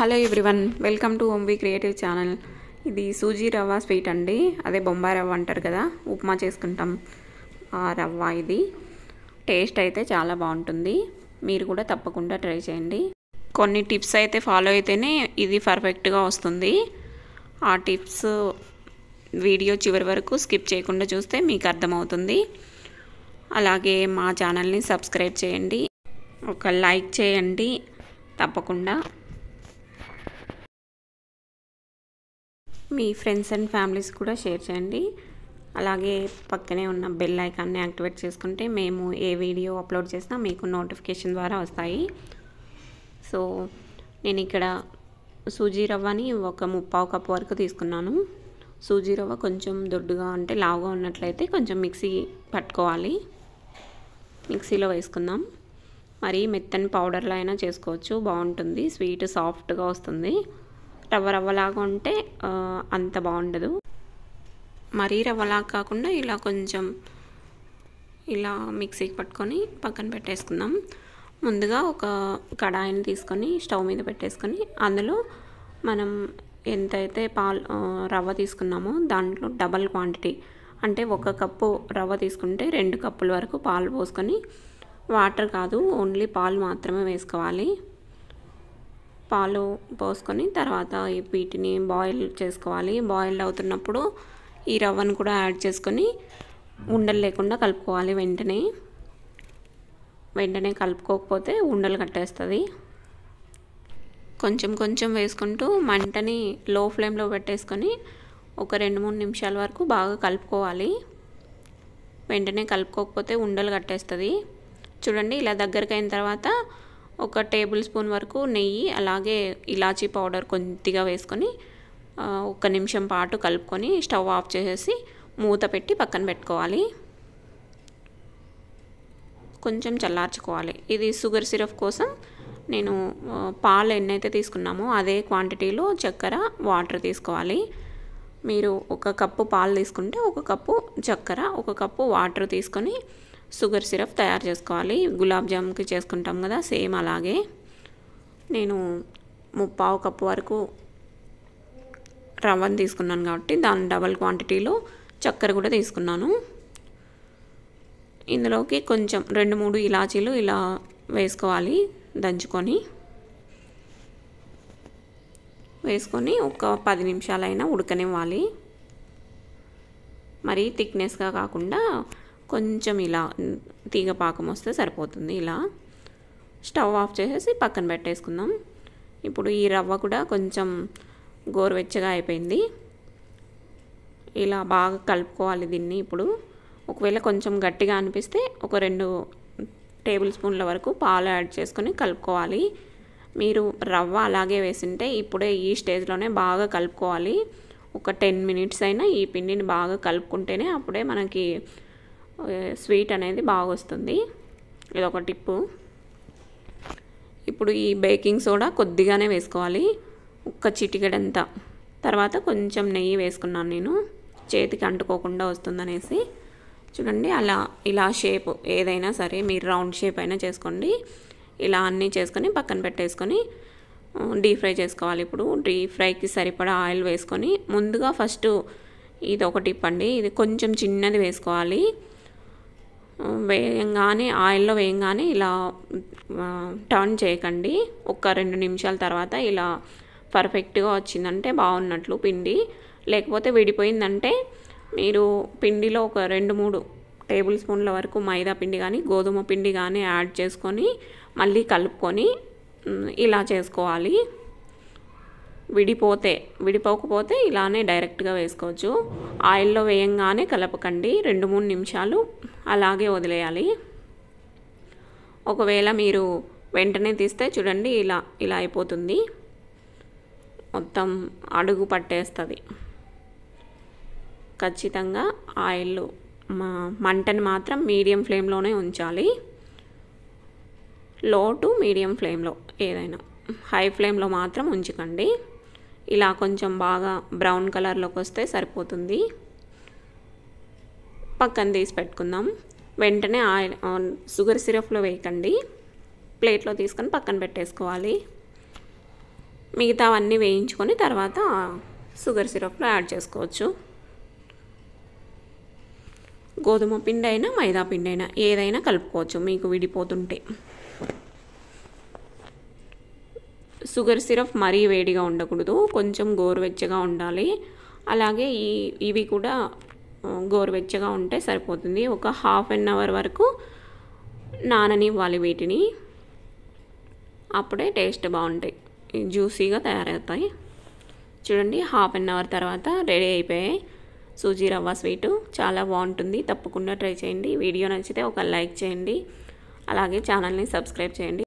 hello everyone welcome to ఓంబీ creative channel ఇది సూజీ రవ్వ స్వీట్ అండి అదే బొంబాయి రవ్వ అంటారు కదా ఉప్మా చేసుకుంటాం ఆ రవ్వ ఇది టేస్ట్ అయితే చాలా బాగుంటుంది మీరు కూడా తప్పకుండా ట్రై చేయండి కొన్ని టిప్స్ అయితే ఫాలో అయితేనే ఇది పర్ఫెక్ట్గా వస్తుంది ఆ టిప్స్ వీడియో చివరి వరకు స్కిప్ చేయకుండా చూస్తే మీకు అర్థమవుతుంది అలాగే మా ఛానల్ని సబ్స్క్రైబ్ చేయండి ఒక లైక్ చేయండి తప్పకుండా మీ ఫ్రెండ్స్ అండ్ ఫ్యామిలీస్ కూడా షేర్ చేయండి అలాగే పక్కనే ఉన్న బెల్ ఐకాన్ని యాక్టివేట్ చేసుకుంటే మేము ఏ వీడియో అప్లోడ్ చేసినా మీకు నోటిఫికేషన్ ద్వారా వస్తాయి సో నేను ఇక్కడ సూజీ రవ్వని ఒక ముప్పావు కప్పు వరకు తీసుకున్నాను సూజీ రవ్వ కొంచెం దొడ్డుగా అంటే లావుగా ఉన్నట్లయితే కొంచెం మిక్సీ పట్టుకోవాలి మిక్సీలో వేసుకుందాం మరి మెత్తని పౌడర్లో అయినా చేసుకోవచ్చు బాగుంటుంది స్వీట్ సాఫ్ట్గా వస్తుంది రవ్వ రవ్వలాగా ఉంటే అంత బాగుండదు మరీ రవ్వలాగా కాకుండా ఇలా కొంచెం ఇలా మిక్సీకి పట్టుకొని పక్కన పెట్టేసుకుందాం ముందుగా ఒక కడాయిని తీసుకొని స్టవ్ మీద పెట్టేసుకొని అందులో మనం ఎంతైతే పాలు రవ్వ తీసుకున్నామో దాంట్లో డబల్ క్వాంటిటీ అంటే ఒక కప్పు రవ్వ తీసుకుంటే రెండు కప్పుల వరకు పాలు పోసుకొని వాటర్ కాదు ఓన్లీ పాలు మాత్రమే వేసుకోవాలి పాలు పోసుకొని తర్వాత వీటిని బాయిల్ చేసుకోవాలి బాయిల్ అవుతున్నప్పుడు ఈ రవ్వను కూడా యాడ్ చేసుకొని ఉండలు లేకుండా కలుపుకోవాలి వెంటనే వెంటనే కలుపుకోకపోతే ఉండలు కట్టేస్తుంది కొంచెం కొంచెం వేసుకుంటూ మంటని లో ఫ్లేమ్లో పెట్టేసుకొని ఒక రెండు మూడు నిమిషాల వరకు బాగా కలుపుకోవాలి వెంటనే కలుపుకోకపోతే ఉండలు కట్టేస్తుంది చూడండి ఇలా దగ్గరికి అయిన తర్వాత ఒక టేబుల్ స్పూన్ వరకు నెయ్యి అలాగే ఇలాచీ పౌడర్ కొద్దిగా వేసుకొని ఒక నిమిషం పాటు కలుపుకొని స్టవ్ ఆఫ్ చేసేసి మూత పెట్టి పక్కన పెట్టుకోవాలి కొంచెం చల్లార్చుకోవాలి ఇది షుగర్ సిరప్ కోసం నేను పాలు ఎన్నైతే తీసుకున్నామో అదే క్వాంటిటీలో చక్కెర వాటర్ తీసుకోవాలి మీరు ఒక కప్పు పాలు తీసుకుంటే ఒక కప్పు చక్కెర ఒక కప్పు వాటర్ తీసుకొని షుగర్ సిరప్ తయారు చేసుకోవాలి గులాబ్ జామ్కి చేసుకుంటాం కదా సేమ్ అలాగే నేను ముప్పావు కప్పు వరకు రవ్వను తీసుకున్నాను కాబట్టి దాని డబల్ క్వాంటిటీలో చక్కెర కూడా తీసుకున్నాను ఇందులోకి కొంచెం రెండు మూడు ఇలాచీలు ఇలా వేసుకోవాలి దంచుకొని వేసుకొని ఒక పది నిమిషాలైనా ఉడకనివ్వాలి మరీ థిక్నెస్గా కాకుండా కొంచెం ఇలా తీగ పాకం వస్తే సరిపోతుంది ఇలా స్టవ్ ఆఫ్ చేసేసి పక్కన పెట్టేసుకుందాం ఇప్పుడు ఈ రవ్వ కూడా కొంచెం గోరువెచ్చగా అయిపోయింది ఇలా బాగా కలుపుకోవాలి దీన్ని ఇప్పుడు ఒకవేళ కొంచెం గట్టిగా అనిపిస్తే ఒక రెండు టేబుల్ స్పూన్ల వరకు పాలు యాడ్ చేసుకొని కలుపుకోవాలి మీరు రవ్వ అలాగే వేసింటే ఇప్పుడే ఈ స్టేజ్లోనే బాగా కలుపుకోవాలి ఒక టెన్ మినిట్స్ అయినా ఈ పిండిని బాగా కలుపుకుంటేనే అప్పుడే మనకి స్వీట్ అనేది బాగా వస్తుంది ఇదొక టిప్పు ఇప్పుడు ఈ బేకింగ్ సోడా కొద్దిగానే వేసుకోవాలి ఒక్క చిటికెడంత తర్వాత కొంచెం నెయ్యి వేసుకున్నాను నేను చేతికి అంటుకోకుండా వస్తుందనేసి చూడండి అలా ఇలా షేప్ ఏదైనా సరే మీరు రౌండ్ షేప్ అయినా చేసుకోండి ఇలా అన్నీ చేసుకొని పక్కన పెట్టేసుకొని డీప్ ఫ్రై చేసుకోవాలి ఇప్పుడు డీప్ ఫ్రైకి సరిపడా ఆయిల్ వేసుకొని ముందుగా ఫస్ట్ ఇది ఒకటి ఇప్పండి ఇది కొంచెం చిన్నది వేసుకోవాలి వేయంగానే ఆయిల్లో వేయంగానే ఇలా టర్న్ చేయకండి ఒక రెండు నిమిషాల తర్వాత ఇలా పర్ఫెక్ట్గా వచ్చిందంటే బాగున్నట్లు పిండి లేకపోతే విడిపోయిందంటే మీరు పిండిలో ఒక రెండు మూడు టేబుల్ స్పూన్ల వరకు మైదా పిండి కానీ గోధుమ పిండి కానీ యాడ్ చేసుకొని మళ్ళీ కలుపుకొని ఇలా చేసుకోవాలి విడిపోతే విడిపోకపోతే ఇలానే డైరెక్ట్గా వేసుకోవచ్చు ఆయిల్లో వేయంగానే కలపకండి రెండు మూడు నిమిషాలు అలాగే వదిలేయాలి ఒకవేళ మీరు వెంటనే తీస్తే చూడండి ఇలా ఇలా అయిపోతుంది మొత్తం అడుగు పట్టేస్తుంది ఖచ్చితంగా ఆయిల్ మంటని మాత్రం మీడియం ఫ్లేమ్లోనే ఉంచాలి లో టు మీడియం ఫ్లేమ్లో ఏదైనా హై ఫ్లేమ్లో మాత్రం ఉంచకండి ఇలా కొంచెం బాగా బ్రౌన్ కలర్లోకి వస్తే సరిపోతుంది పక్కన తీసి పెట్టుకుందాం వెంటనే ఆయిల్ షుగర్ సిరప్లో వేయకండి ప్లేట్లో తీసుకొని పక్కన పెట్టేసుకోవాలి మిగతా అవన్నీ వేయించుకొని తర్వాత షుగర్ సిరప్లో యాడ్ చేసుకోవచ్చు గోధుమ పిండి అయినా మైదా పిండి అయినా ఏదైనా కలుపుకోవచ్చు మీకు విడిపోతుంటే షుగర్ సిరప్ మరీ వేడిగా ఉండకూడదు కొంచెం గోరువెచ్చగా ఉండాలి అలాగే ఈ ఇవి కూడా గోరువెచ్చగా ఉంటే సరిపోతుంది ఒక హాఫ్ అన్ అవర్ వరకు నాననివ్వాలి వీటిని అప్పుడే టేస్ట్ బాగుంటాయి జ్యూసీగా తయారవుతాయి చూడండి హాఫ్ అన్ అవర్ తర్వాత రెడీ అయిపోయాయి సూజీ రవ్వ స్వీటు చాలా బాగుంటుంది తప్పకుండా ట్రై చేయండి వీడియో నచ్చితే ఒక లైక్ చేయండి అలాగే ఛానల్ని సబ్స్క్రైబ్ చేయండి